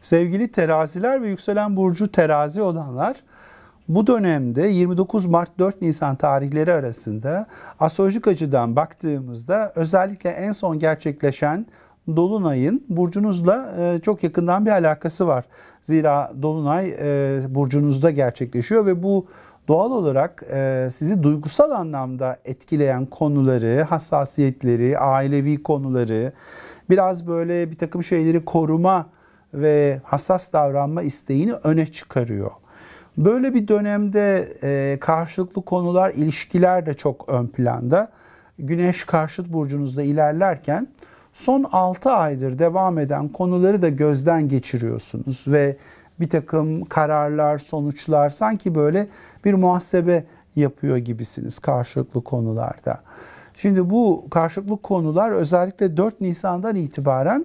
Sevgili teraziler ve yükselen burcu terazi olanlar bu dönemde 29 Mart 4 Nisan tarihleri arasında astrolojik açıdan baktığımızda özellikle en son gerçekleşen Dolunay'ın burcunuzla e, çok yakından bir alakası var. Zira Dolunay e, burcunuzda gerçekleşiyor ve bu doğal olarak e, sizi duygusal anlamda etkileyen konuları, hassasiyetleri, ailevi konuları, biraz böyle bir takım şeyleri koruma ve hassas davranma isteğini öne çıkarıyor. Böyle bir dönemde e, karşılıklı konular, ilişkiler de çok ön planda. Güneş karşıt burcunuzda ilerlerken son 6 aydır devam eden konuları da gözden geçiriyorsunuz ve bir takım kararlar, sonuçlar sanki böyle bir muhasebe yapıyor gibisiniz karşılıklı konularda. Şimdi bu karşılıklı konular özellikle 4 Nisan'dan itibaren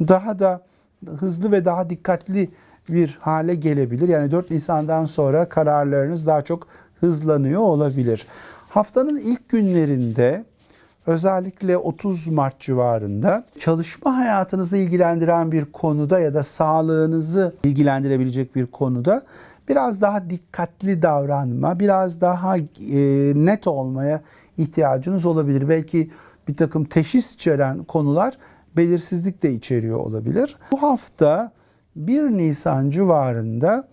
daha da hızlı ve daha dikkatli bir hale gelebilir. Yani 4 Nisan'dan sonra kararlarınız daha çok hızlanıyor olabilir. Haftanın ilk günlerinde özellikle 30 Mart civarında çalışma hayatınızı ilgilendiren bir konuda ya da sağlığınızı ilgilendirebilecek bir konuda biraz daha dikkatli davranma, biraz daha e, net olmaya ihtiyacınız olabilir. Belki bir takım teşhis içeren konular belirsizlik de içeriyor olabilir. Bu hafta 1 Nisan civarında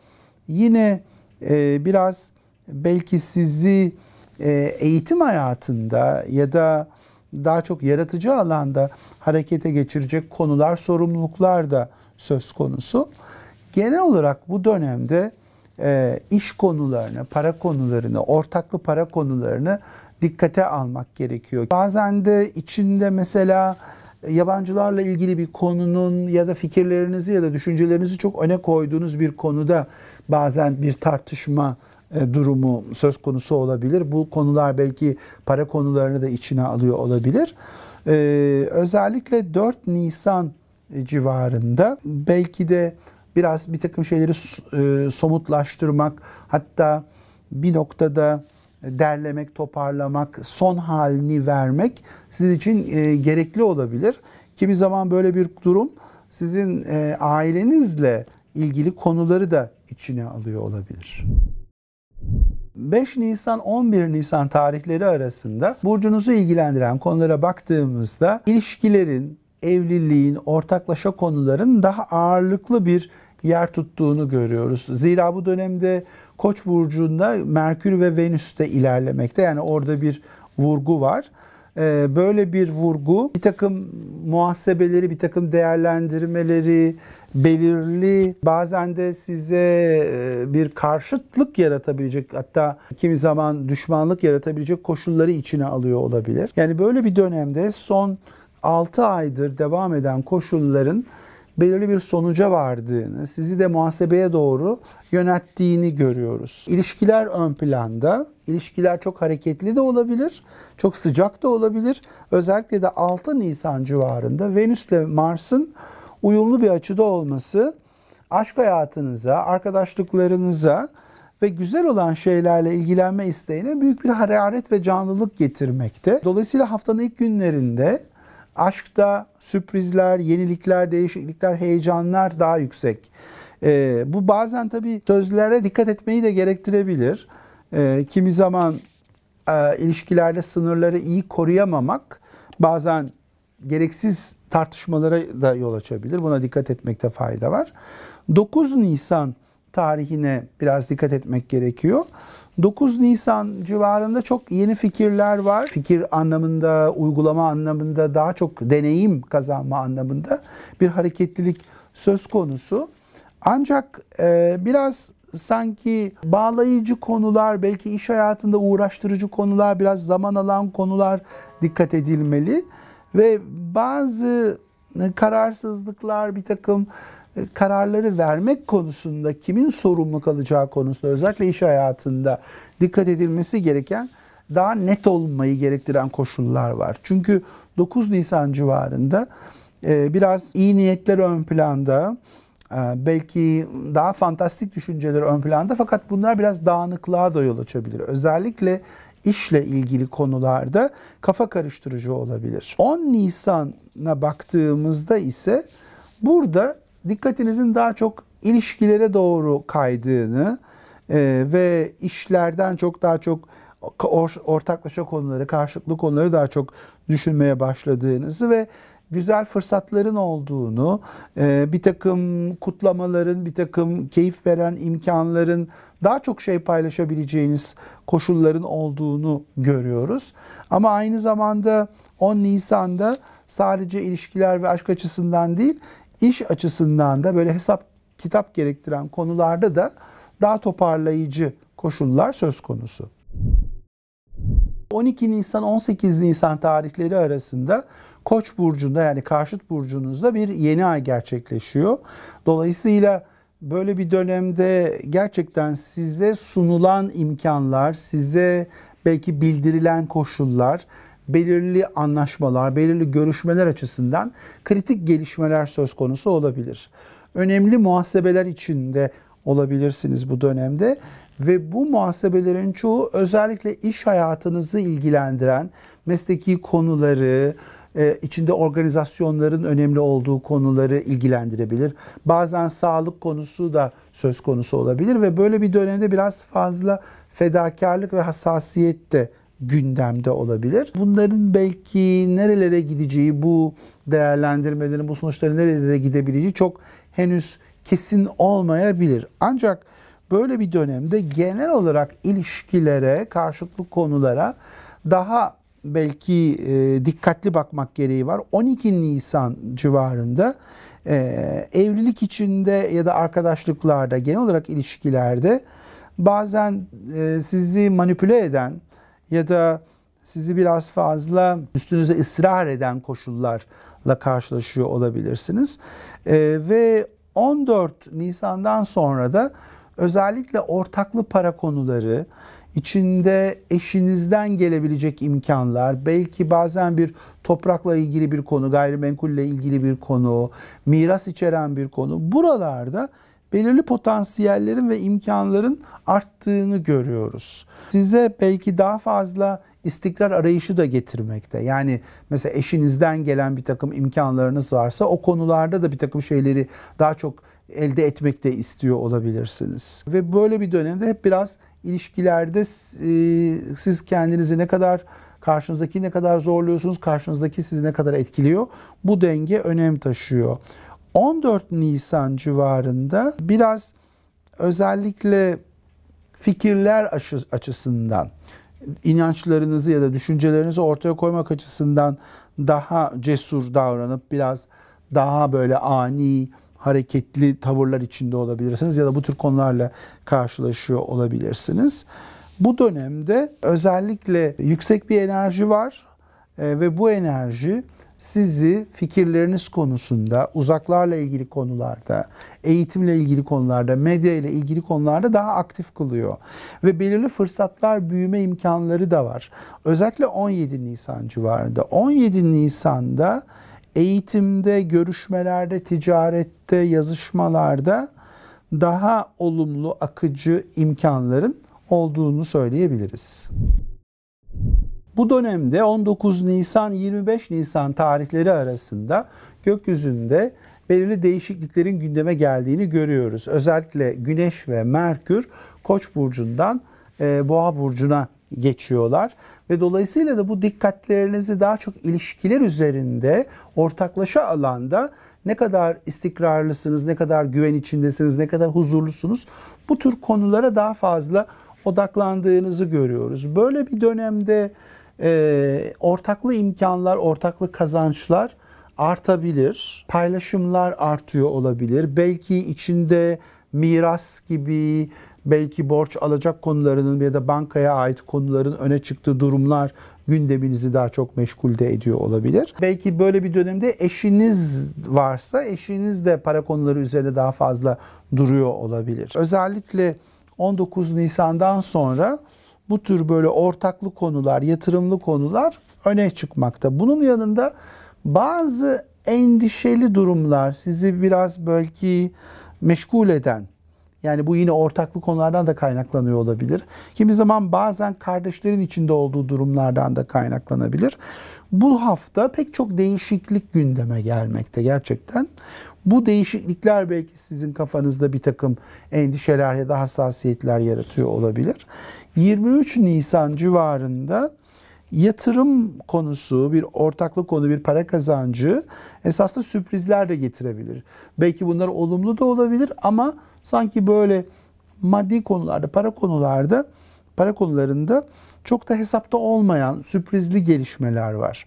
yine e, biraz belki sizi e, eğitim hayatında ya da daha çok yaratıcı alanda harekete geçirecek konular, sorumluluklar da söz konusu. Genel olarak bu dönemde e, iş konularını, para konularını, ortaklı para konularını dikkate almak gerekiyor. Bazen de içinde mesela e, yabancılarla ilgili bir konunun ya da fikirlerinizi ya da düşüncelerinizi çok öne koyduğunuz bir konuda bazen bir tartışma e, durumu söz konusu olabilir. Bu konular belki para konularını da içine alıyor olabilir. E, özellikle 4 Nisan civarında belki de biraz bir takım şeyleri somutlaştırmak hatta bir noktada derlemek, toparlamak, son halini vermek sizin için e, gerekli olabilir. Kimi zaman böyle bir durum sizin e, ailenizle ilgili konuları da içine alıyor olabilir. 5 Nisan 11 Nisan tarihleri arasında burcunuzu ilgilendiren konulara baktığımızda ilişkilerin, evliliğin, ortaklaşa konuların daha ağırlıklı bir yer tuttuğunu görüyoruz. Zira bu dönemde Koç burcunda Merkür ve Venüs de ilerlemekte. Yani orada bir vurgu var ee, böyle bir vurgu bir takım muhasebeleri, bir takım değerlendirmeleri, belirli bazen de size e, bir karşıtlık yaratabilecek hatta kimi zaman düşmanlık yaratabilecek koşulları içine alıyor olabilir. Yani böyle bir dönemde son 6 aydır devam eden koşulların belirli bir sonuca vardığını, sizi de muhasebeye doğru yönettiğini görüyoruz. İlişkiler ön planda. İlişkiler çok hareketli de olabilir, çok sıcak da olabilir. Özellikle de 6 Nisan civarında Venüs ile Mars'ın uyumlu bir açıda olması aşk hayatınıza, arkadaşlıklarınıza ve güzel olan şeylerle ilgilenme isteğine büyük bir hararet ve canlılık getirmekte. Dolayısıyla haftanın ilk günlerinde Aşkta sürprizler, yenilikler, değişiklikler, heyecanlar daha yüksek. E, bu bazen tabii sözlere dikkat etmeyi de gerektirebilir. E, kimi zaman e, ilişkilerde sınırları iyi koruyamamak bazen gereksiz tartışmalara da yol açabilir. Buna dikkat etmekte fayda var. 9 Nisan tarihine biraz dikkat etmek gerekiyor. 9 Nisan civarında çok yeni fikirler var. Fikir anlamında, uygulama anlamında, daha çok deneyim kazanma anlamında bir hareketlilik söz konusu. Ancak e, biraz sanki bağlayıcı konular, belki iş hayatında uğraştırıcı konular, biraz zaman alan konular dikkat edilmeli ve bazı e, kararsızlıklar, bir takım e, kararları vermek konusunda kimin sorumlu kalacağı konusunda özellikle iş hayatında dikkat edilmesi gereken daha net olmayı gerektiren koşullar var. Çünkü 9 Nisan civarında e, biraz iyi niyetler ön planda, belki daha fantastik düşünceler ön planda fakat bunlar biraz dağınıklığa da yol açabilir. Özellikle işle ilgili konularda kafa karıştırıcı olabilir. 10 Nisan baktığımızda ise burada dikkatinizin daha çok ilişkilere doğru kaydığını e, ve işlerden çok daha çok ortaklaşa konuları, karşılıklı konuları daha çok düşünmeye başladığınızı ve güzel fırsatların olduğunu, e, bir takım kutlamaların, bir takım keyif veren imkanların, daha çok şey paylaşabileceğiniz koşulların olduğunu görüyoruz. Ama aynı zamanda 10 Nisan'da sadece ilişkiler ve aşk açısından değil, iş açısından da böyle hesap kitap gerektiren konularda da daha toparlayıcı koşullar söz konusu. 12 Nisan 18 Nisan tarihleri arasında Koç burcunda yani Karşıt burcunuzda bir yeni ay gerçekleşiyor. Dolayısıyla böyle bir dönemde gerçekten size sunulan imkanlar, size belki bildirilen koşullar belirli anlaşmalar, belirli görüşmeler açısından kritik gelişmeler söz konusu olabilir. Önemli muhasebeler içinde olabilirsiniz bu dönemde ve bu muhasebelerin çoğu özellikle iş hayatınızı ilgilendiren mesleki konuları, e, içinde organizasyonların önemli olduğu konuları ilgilendirebilir. Bazen sağlık konusu da söz konusu olabilir ve böyle bir dönemde biraz fazla fedakarlık ve hassasiyet de gündemde olabilir. Bunların belki nerelere gideceği, bu değerlendirmelerin, bu sonuçların nerelere gidebileceği çok henüz kesin olmayabilir. Ancak böyle bir dönemde genel olarak ilişkilere, karşılıklı konulara daha belki e, dikkatli bakmak gereği var. 12 Nisan civarında e, evlilik içinde ya da arkadaşlıklarda, genel olarak ilişkilerde bazen e, sizi manipüle eden, ya da sizi biraz fazla üstünüze ısrar eden koşullarla karşılaşıyor olabilirsiniz. E, ve 14 Nisan'dan sonra da özellikle ortaklı para konuları, içinde eşinizden gelebilecek imkanlar, belki bazen bir toprakla ilgili bir konu, gayrimenkulle ilgili bir konu, miras içeren bir konu. Buralarda belirli potansiyellerin ve imkanların arttığını görüyoruz. Size belki daha fazla istikrar arayışı da getirmekte. Yani mesela eşinizden gelen bir takım imkanlarınız varsa o konularda da bir takım şeyleri daha çok elde etmek de istiyor olabilirsiniz. Ve böyle bir dönemde hep biraz ilişkilerde e, siz kendinizi ne kadar karşınızdaki ne kadar zorluyorsunuz, karşınızdaki sizi ne kadar etkiliyor. Bu denge önem taşıyor. 14 Nisan civarında biraz özellikle fikirler açısından inançlarınızı ya da düşüncelerinizi ortaya koymak açısından daha cesur davranıp biraz daha böyle ani hareketli tavırlar içinde olabilirsiniz ya da bu tür konularla karşılaşıyor olabilirsiniz. Bu dönemde özellikle yüksek bir enerji var e, ve bu enerji sizi fikirleriniz konusunda, uzaklarla ilgili konularda, eğitimle ilgili konularda, medya ile ilgili konularda daha aktif kılıyor. Ve belirli fırsatlar, büyüme imkanları da var. Özellikle 17 Nisan civarında. 17 Nisan'da eğitimde, görüşmelerde, ticarette, yazışmalarda daha olumlu, akıcı imkanların olduğunu söyleyebiliriz. Bu dönemde 19 Nisan 25 Nisan tarihleri arasında gökyüzünde belirli değişikliklerin gündeme geldiğini görüyoruz. Özellikle Güneş ve Merkür Koç burcundan e, Boğa burcuna geçiyorlar ve dolayısıyla da bu dikkatlerinizi daha çok ilişkiler üzerinde ortaklaşa alanda ne kadar istikrarlısınız, ne kadar güven içindesiniz, ne kadar huzurlusunuz bu tür konulara daha fazla odaklandığınızı görüyoruz. Böyle bir dönemde e, ortaklı imkanlar, ortaklı kazançlar artabilir. Paylaşımlar artıyor olabilir. Belki içinde miras gibi, belki borç alacak konularının ya da bankaya ait konuların öne çıktığı durumlar gündeminizi daha çok meşgulde ediyor olabilir. Belki böyle bir dönemde eşiniz varsa eşiniz de para konuları üzerinde daha fazla duruyor olabilir. Özellikle 19 Nisan'dan sonra bu tür böyle ortaklı konular, yatırımlı konular öne çıkmakta. Bunun yanında bazı endişeli durumlar sizi biraz belki meşgul eden yani bu yine ortaklık konulardan da kaynaklanıyor olabilir. Kimi zaman bazen kardeşlerin içinde olduğu durumlardan da kaynaklanabilir. Bu hafta pek çok değişiklik gündeme gelmekte gerçekten. Bu değişiklikler belki sizin kafanızda bir takım endişeler ya da hassasiyetler yaratıyor olabilir. 23 Nisan civarında yatırım konusu, bir ortaklık konu, bir para kazancı esaslı sürprizler de getirebilir. Belki bunlar olumlu da olabilir ama sanki böyle maddi konularda, para konularda, para konularında çok da hesapta olmayan sürprizli gelişmeler var.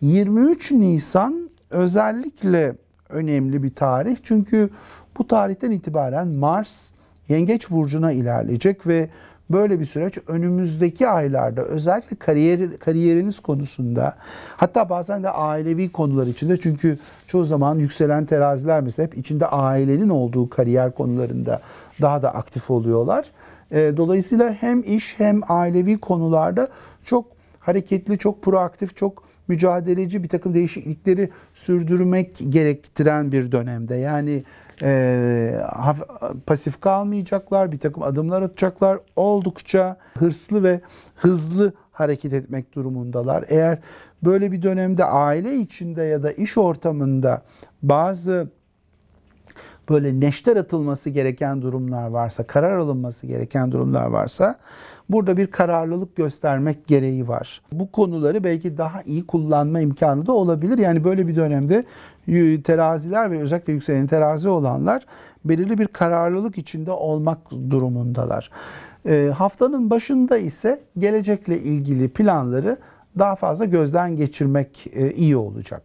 23 Nisan özellikle önemli bir tarih. Çünkü bu tarihten itibaren Mars Yengeç burcuna ilerleyecek ve Böyle bir süreç önümüzdeki aylarda özellikle kariyer, kariyeriniz konusunda hatta bazen de ailevi konular içinde çünkü çoğu zaman yükselen teraziler mesela hep içinde ailenin olduğu kariyer konularında daha da aktif oluyorlar. Dolayısıyla hem iş hem ailevi konularda çok hareketli, çok proaktif, çok mücadeleci bir takım değişiklikleri sürdürmek gerektiren bir dönemde. Yani e, pasif kalmayacaklar, bir takım adımlar atacaklar. Oldukça hırslı ve hızlı hareket etmek durumundalar. Eğer böyle bir dönemde aile içinde ya da iş ortamında bazı böyle neşter atılması gereken durumlar varsa, karar alınması gereken durumlar varsa burada bir kararlılık göstermek gereği var. Bu konuları belki daha iyi kullanma imkanı da olabilir. Yani böyle bir dönemde teraziler ve özellikle yükselen terazi olanlar belirli bir kararlılık içinde olmak durumundalar. E, haftanın başında ise gelecekle ilgili planları daha fazla gözden geçirmek e, iyi olacak.